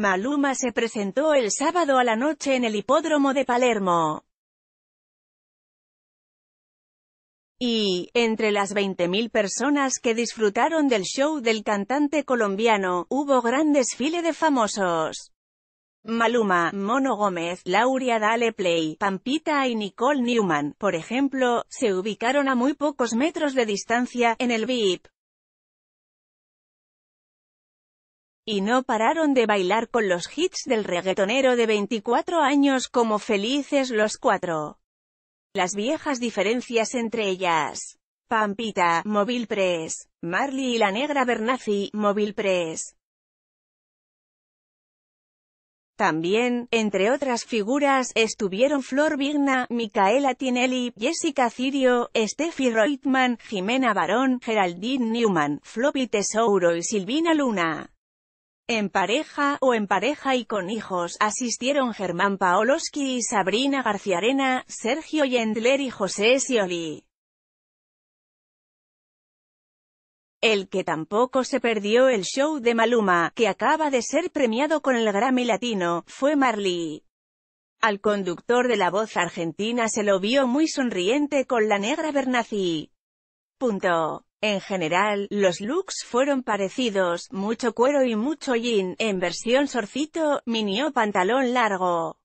Maluma se presentó el sábado a la noche en el hipódromo de Palermo. Y, entre las 20.000 personas que disfrutaron del show del cantante colombiano, hubo gran desfile de famosos. Maluma, Mono Gómez, Lauria Dale Play, Pampita y Nicole Newman, por ejemplo, se ubicaron a muy pocos metros de distancia, en el VIP. y no pararon de bailar con los hits del reggaetonero de 24 años como Felices los Cuatro. Las viejas diferencias entre ellas. Pampita, Móvil Press. Marley y la negra Bernazzi, Móvil Press. También, entre otras figuras, estuvieron Flor Vigna, Micaela Tinelli, Jessica Cirio, Steffi Reutemann, Jimena Barón, Geraldine Newman, Floppy Tesouro y Silvina Luna. En pareja, o en pareja y con hijos, asistieron Germán Paoloski y Sabrina Arena, Sergio Yendler y José Sioli El que tampoco se perdió el show de Maluma, que acaba de ser premiado con el Grammy Latino, fue Marley. Al conductor de La Voz Argentina se lo vio muy sonriente con la negra Bernací. Punto. En general, los looks fueron parecidos, mucho cuero y mucho jean, en versión sorcito, mini o pantalón largo.